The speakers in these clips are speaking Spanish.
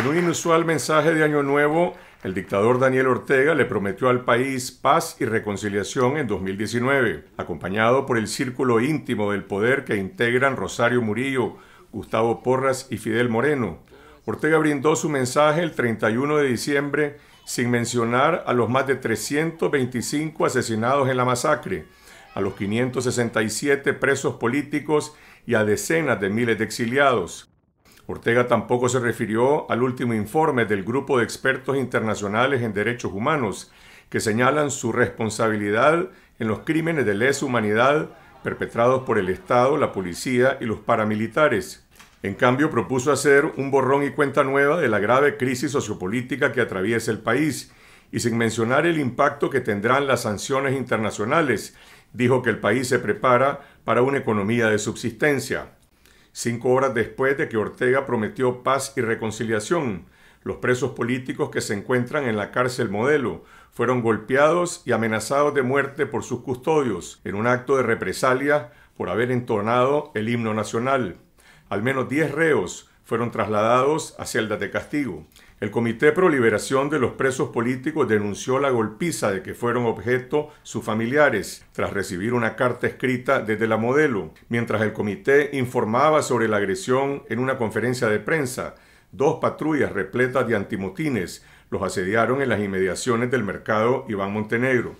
En un inusual mensaje de Año Nuevo, el dictador Daniel Ortega le prometió al país paz y reconciliación en 2019, acompañado por el círculo íntimo del poder que integran Rosario Murillo, Gustavo Porras y Fidel Moreno. Ortega brindó su mensaje el 31 de diciembre sin mencionar a los más de 325 asesinados en la masacre, a los 567 presos políticos y a decenas de miles de exiliados. Ortega tampoco se refirió al último informe del grupo de expertos internacionales en derechos humanos, que señalan su responsabilidad en los crímenes de lesa humanidad perpetrados por el Estado, la policía y los paramilitares. En cambio, propuso hacer un borrón y cuenta nueva de la grave crisis sociopolítica que atraviesa el país, y sin mencionar el impacto que tendrán las sanciones internacionales, dijo que el país se prepara para una economía de subsistencia. Cinco horas después de que Ortega prometió paz y reconciliación, los presos políticos que se encuentran en la cárcel modelo fueron golpeados y amenazados de muerte por sus custodios en un acto de represalia por haber entonado el himno nacional. Al menos diez reos fueron trasladados a celdas de castigo. El Comité Pro Liberación de los Presos Políticos denunció la golpiza de que fueron objeto sus familiares tras recibir una carta escrita desde la modelo, mientras el comité informaba sobre la agresión en una conferencia de prensa. Dos patrullas repletas de antimotines los asediaron en las inmediaciones del mercado Iván Montenegro.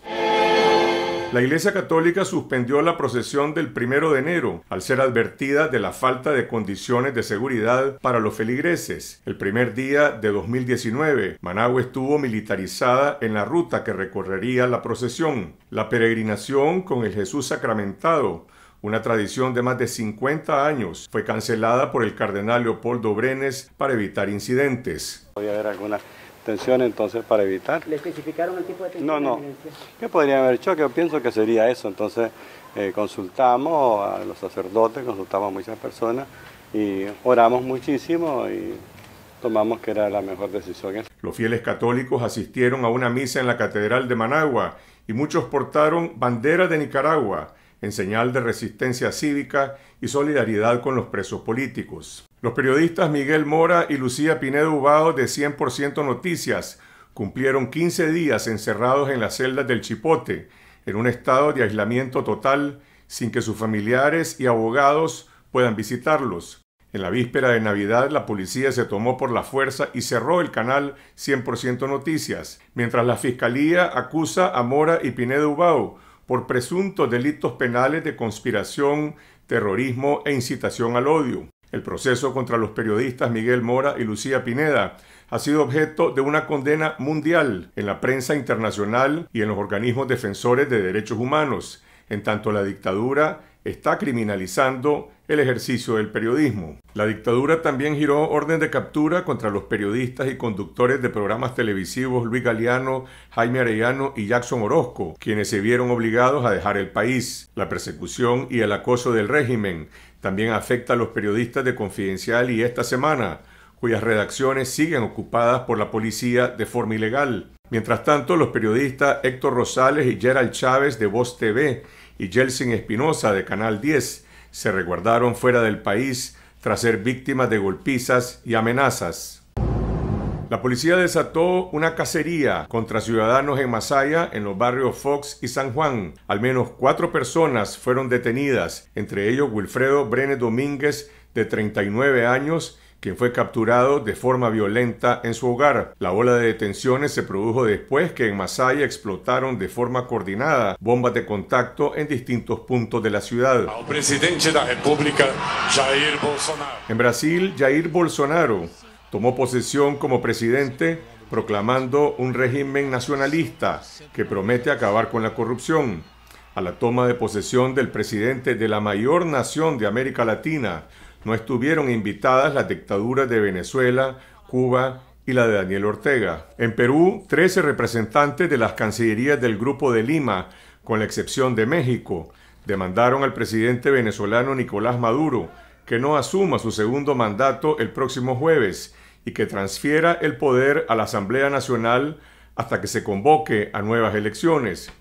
La Iglesia Católica suspendió la procesión del primero de enero al ser advertida de la falta de condiciones de seguridad para los feligreses. El primer día de 2019, Managua estuvo militarizada en la ruta que recorrería la procesión. La peregrinación con el Jesús sacramentado una tradición de más de 50 años, fue cancelada por el cardenal Leopoldo Brenes para evitar incidentes. algunas tensión entonces para evitar. ¿Le especificaron el tipo de tensión? No, no. ¿Qué podría haber hecho? Yo pienso que sería eso. Entonces eh, consultamos a los sacerdotes, consultamos a muchas personas y oramos muchísimo y tomamos que era la mejor decisión. Los fieles católicos asistieron a una misa en la Catedral de Managua y muchos portaron banderas de Nicaragua en señal de resistencia cívica y solidaridad con los presos políticos. Los periodistas Miguel Mora y Lucía Pinedo Ubao de 100% Noticias cumplieron 15 días encerrados en las celdas del Chipote, en un estado de aislamiento total, sin que sus familiares y abogados puedan visitarlos. En la víspera de Navidad, la policía se tomó por la fuerza y cerró el canal 100% Noticias, mientras la Fiscalía acusa a Mora y Pinedo Ubao por presuntos delitos penales de conspiración, terrorismo e incitación al odio. El proceso contra los periodistas Miguel Mora y Lucía Pineda ha sido objeto de una condena mundial en la prensa internacional y en los organismos defensores de derechos humanos, en tanto la dictadura está criminalizando el ejercicio del periodismo. La dictadura también giró orden de captura contra los periodistas y conductores de programas televisivos Luis Galeano, Jaime Arellano y Jackson Orozco, quienes se vieron obligados a dejar el país. La persecución y el acoso del régimen también afecta a los periodistas de Confidencial y esta semana cuyas redacciones siguen ocupadas por la policía de forma ilegal. Mientras tanto, los periodistas Héctor Rosales y Gerald Chávez de Voz TV y Jelsin Espinosa de Canal 10 se resguardaron fuera del país tras ser víctimas de golpizas y amenazas. La policía desató una cacería contra ciudadanos en Masaya, en los barrios Fox y San Juan. Al menos cuatro personas fueron detenidas, entre ellos Wilfredo Brenes Domínguez, de 39 años, quien fue capturado de forma violenta en su hogar. La ola de detenciones se produjo después que en Masaya explotaron de forma coordinada bombas de contacto en distintos puntos de la ciudad. presidente de la República, Jair Bolsonaro. En Brasil, Jair Bolsonaro tomó posesión como presidente proclamando un régimen nacionalista que promete acabar con la corrupción. A la toma de posesión del presidente de la mayor nación de América Latina, no estuvieron invitadas las dictaduras de Venezuela, Cuba y la de Daniel Ortega. En Perú, 13 representantes de las cancillerías del Grupo de Lima, con la excepción de México, demandaron al presidente venezolano Nicolás Maduro que no asuma su segundo mandato el próximo jueves y que transfiera el poder a la Asamblea Nacional hasta que se convoque a nuevas elecciones.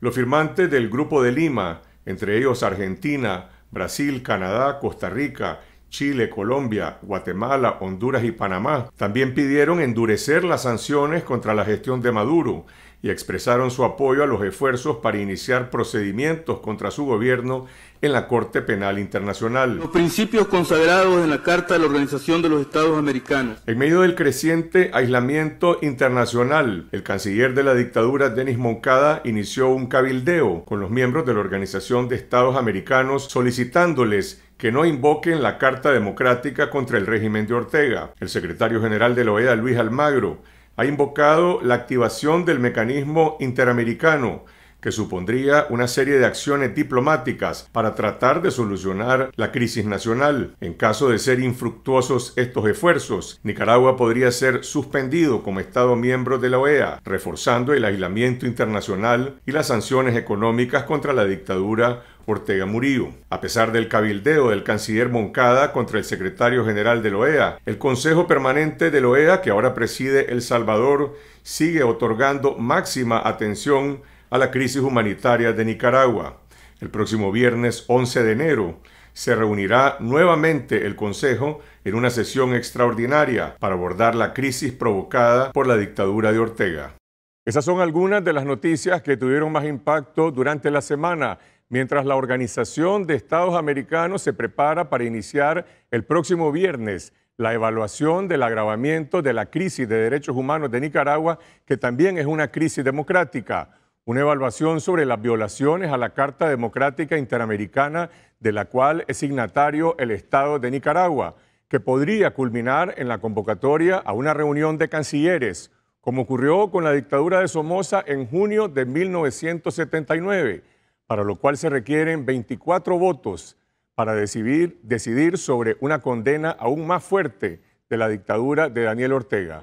Los firmantes del Grupo de Lima, entre ellos Argentina, Brasil, Canadá, Costa Rica Chile, Colombia, Guatemala, Honduras y Panamá. También pidieron endurecer las sanciones contra la gestión de Maduro y expresaron su apoyo a los esfuerzos para iniciar procedimientos contra su gobierno en la Corte Penal Internacional. Los principios consagrados en la Carta de la Organización de los Estados Americanos. En medio del creciente aislamiento internacional, el canciller de la dictadura, Denis Moncada, inició un cabildeo con los miembros de la Organización de Estados Americanos solicitándoles que no invoquen la Carta Democrática contra el régimen de Ortega. El secretario general de la OEA, Luis Almagro, ha invocado la activación del mecanismo interamericano que supondría una serie de acciones diplomáticas para tratar de solucionar la crisis nacional. En caso de ser infructuosos estos esfuerzos, Nicaragua podría ser suspendido como Estado miembro de la OEA, reforzando el aislamiento internacional y las sanciones económicas contra la dictadura Ortega Murillo. A pesar del cabildeo del canciller Moncada contra el secretario general de la e OEA, el Consejo Permanente de la e OEA, que ahora preside El Salvador, sigue otorgando máxima atención a la crisis humanitaria de Nicaragua. El próximo viernes 11 de enero se reunirá nuevamente el Consejo en una sesión extraordinaria para abordar la crisis provocada por la dictadura de Ortega. Esas son algunas de las noticias que tuvieron más impacto durante la semana mientras la Organización de Estados Americanos se prepara para iniciar el próximo viernes la evaluación del agravamiento de la crisis de derechos humanos de Nicaragua, que también es una crisis democrática, una evaluación sobre las violaciones a la Carta Democrática Interamericana, de la cual es signatario el Estado de Nicaragua, que podría culminar en la convocatoria a una reunión de cancilleres, como ocurrió con la dictadura de Somoza en junio de 1979 para lo cual se requieren 24 votos para decidir, decidir sobre una condena aún más fuerte de la dictadura de Daniel Ortega.